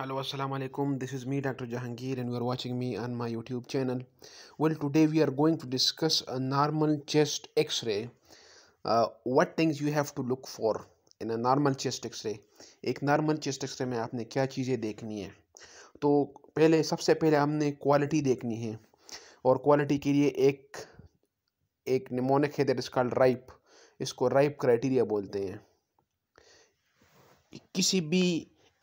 hello assalamu alaikum this is me dr jahangir and you are watching me on my youtube channel well today we are going to discuss a normal chest x-ray uh, what things you have to look for in a normal chest x-ray एक normal chest x-ray में आपने क्या चीज़ें देखनी है तो पहले सबसे पहले हमने क्वालिटी देखनी है और क्वालिटी के लिए एक एक निमोनिक है दैट इज़ कॉल्ड राइप इसको राइप क्राइटेरिया बोलते हैं किसी भी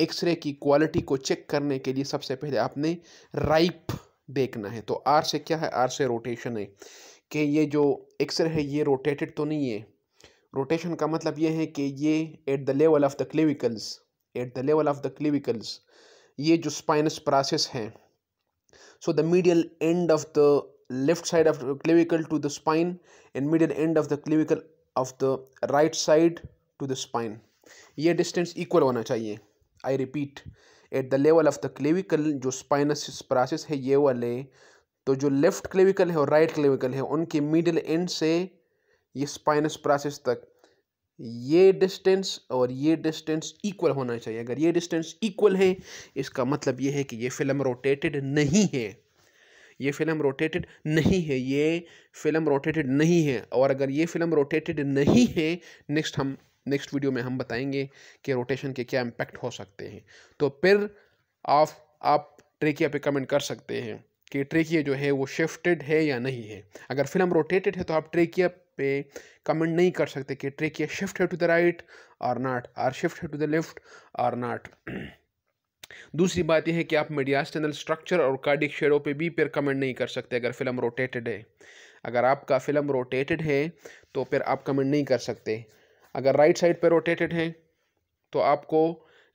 एक्सरे की क्वालिटी को चेक करने के लिए सबसे पहले आपने राइप देखना है तो आर से क्या है आर से रोटेशन है कि ये जो एक्सरे है ये रोटेटेड तो नहीं है रोटेशन का मतलब ये है कि ये at the level of the clavicles at the level of the clavicles ये जो स्पाइनस प्रासेस हैं so the medial end of the left side of clavicle to the spine and medial end of the clavicle of the right side to the spine ये distance equal होना चाहिए I repeat at the level of the clavicle जो spinous process है ये वाले तो जो left clavicle है और राइट right क्लेविकल है उनके मिडिल एंड से ये स्पाइनस प्रोसेस तक ये डिस्टेंस और ये डिस्टेंस इक्वल होना चाहिए अगर ये डिस्टेंस इक्वल है इसका मतलब ये है कि ये फिल्म रोटेटेड नहीं है ये फिल्म रोटेटेड नहीं है ये फिल्म रोटेटेड नहीं है और अगर ये फिल्म रोटेटेड नहीं है नेक्स्ट हम नेक्स्ट वीडियो में हम बताएंगे कि रोटेशन के क्या इम्पैक्ट हो सकते हैं तो फिर आप आप ट्रेकिया पे कमेंट कर सकते हैं कि ट्रेकिया जो है वो शिफ्टेड है या नहीं है अगर फिल्म रोटेटेड है तो आप ट्रेकिया पे कमेंट नहीं कर सकते कि ट्रेकिया शिफ्ट है टू द राइट और नाट आर शिफ्ट है टू द लेफ्ट और नाट दूसरी बात यह है कि आप मीडियास्टेनल स्ट्रक्चर और कार्डिक शेडो पे भी फिर कमेंट नहीं कर सकते अगर फिल्म रोटेटेड है अगर आपका फिल्म रोटेटेड है तो फिर आप कमेंट नहीं कर सकते अगर राइट साइड पर रोटेटेड हैं तो आपको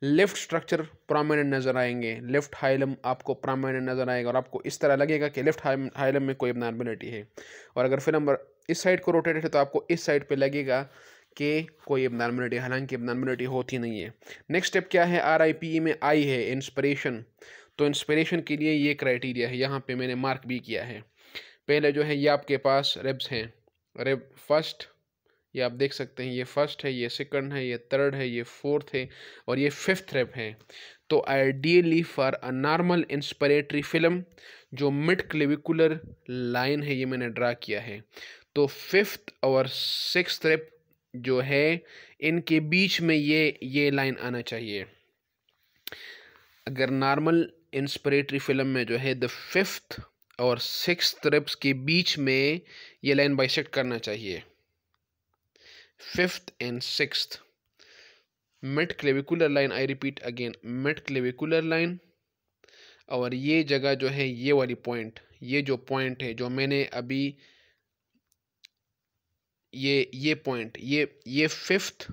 लेफ्ट स्ट्रक्चर प्रामिनेंट नज़र आएंगे लेफ्ट हाइलम आपको प्रामिनेंट नज़र आएगा और आपको इस तरह लगेगा कि लेफ्ट हाइलम में कोई एबनॉर्मेलिटी है और अगर फिल्म इस साइड को रोटेटेड है तो आपको इस साइड पे लगेगा कि कोई एबनॉर्मेलिटी हालांकि एबनॉर्मेलिटी होती नहीं है नेक्स्ट स्टेप क्या है आर आई पी में आई है इंस्परेशन तो इंस्परेशन के लिए ये क्राइटीरिया है यहाँ पर मैंने मार्क भी किया है पहले जो है ये आपके पास रेब्स हैं रेब फर्स्ट ये आप देख सकते हैं ये फर्स्ट है ये सेकंड है ये थर्ड है ये फोर्थ है और ये फिफ्थ रेप है तो ideally for a normal inspiratory film जो मिड क्लेविकुलर लाइन है ये मैंने ड्रा किया है तो फिफ्थ और सिक्स रेप जो है इनके बीच में ये ये लाइन आना चाहिए अगर नॉर्मल इंस्परेटरी फिल्म में जो है द फिफ्थ और सिक्स रेप्स के बीच में ये लाइन बाइसेकट करना चाहिए fifth and sixth line I repeat again mid clavicular line और ये जगह जो है ये वाली पॉइंट ये जो पॉइंट है जो मैंने अभी ये ये पॉइंट ये ये फिफ्थ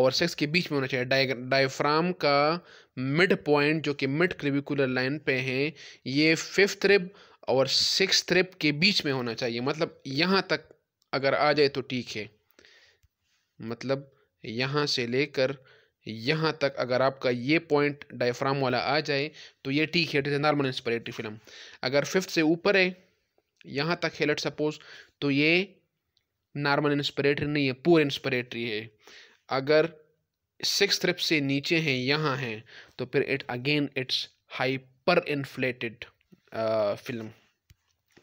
और सिक्स के बीच में होना चाहिए डाय डायफ्राम का मिड पॉइंट जो कि मिड क्लेविकुलर लाइन पे है ये फिफ्थ रिब और सिक्स रिब के बीच में होना चाहिए मतलब यहाँ तक अगर आ जाए तो ठीक है मतलब यहाँ से लेकर यहाँ तक अगर आपका ये पॉइंट डायफ्राम वाला आ जाए तो ये ठीक है it is normal inspiratory film अगर फिफ्थ से ऊपर है यहाँ तक है लेट सपोज तो ये नॉर्मल इंस्पिरेटरी नहीं है पूर इंस्पिरेटरी है अगर सिक्स थ्रिप से नीचे हैं यहाँ हैं तो फिर it again it's hyper inflated film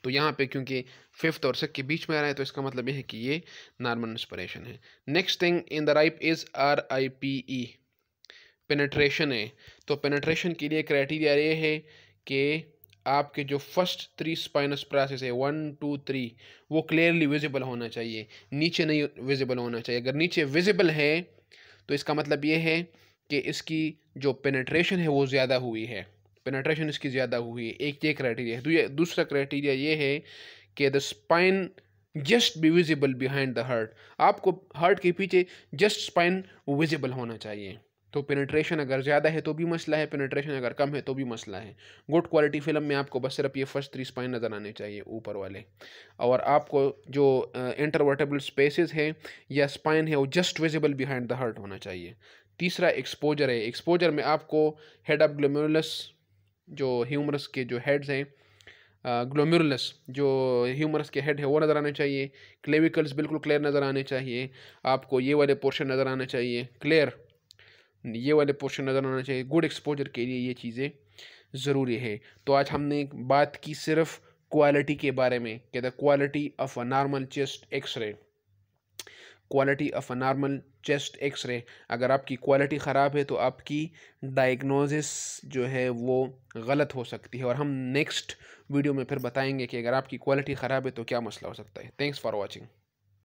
तो यहाँ पे क्योंकि फिफ्थ और सिक्स के बीच में आ रहा है तो इसका मतलब यह है कि ये नॉर्मल इंस्परेशन है next thing in the RIPE is R I P E penetration है तो पेनेट्रेशन के लिए क्राइटेरिया ये है कि आपके जो फर्स्ट थ्री स्पाइनस प्रासेस है वन टू थ्री वो क्लियरली विजिबल होना चाहिए नीचे नहीं विजिबल होना चाहिए अगर नीचे विजिबल है तो इसका मतलब ये है कि इसकी जो पेनेट्रेशन है वो ज़्यादा हुई है पेनेट्रेशन इसकी ज़्यादा हुई है एक ये क्राइटेरिया है दूसरा क्राइटेरिया ये है कि the spine just be visible behind the heart आपको हार्ट के पीछे जस्ट स्पाइन विजिबल होना चाहिए तो पेनेट्रेशन अगर ज़्यादा है तो भी मसला है पेनेट्रेशन अगर कम है तो भी मसला है गुड क्वालिटी फिल्म में आपको बस सिर्फ ये फर्स्ट थ्री स्पाइन नज़र आने चाहिए ऊपर वाले और आपको जो इंटरवर्टेबल स्पेसेस है या स्पाइन है वो just visible behind the heart होना चाहिए तीसरा एक्सपोजर है एक्सपोजर में आपको हेड ऑफ ग्लोमेरुलस जो ह्यूमरस के जो हेड्स हैं ग्लोम्यूरलस जो ह्यूमरस के हेड है वो नज़र आने चाहिए क्लेविकल्स बिल्कुल क्लियर नज़र आने चाहिए आपको ये वाले पोर्शन नज़र आना चाहिए क्लियर ये वाले पोर्शन नज़र आना चाहिए गुड एक्सपोजर के लिए ये चीज़ें ज़रूरी है तो आज हमने बात की सिर्फ क्वालिटी के बारे में कहते quality of a normal chest x ray quality of a normal chest x ray अगर आपकी क्वालिटी ख़राब है तो आपकी डायग्नोसिस जो है वो गलत हो सकती है और हम नेक्स्ट वीडियो में फिर बताएंगे कि अगर आपकी क्वालिटी ख़राब है तो क्या मसला हो सकता है थैंक्स फॉर वॉचिंग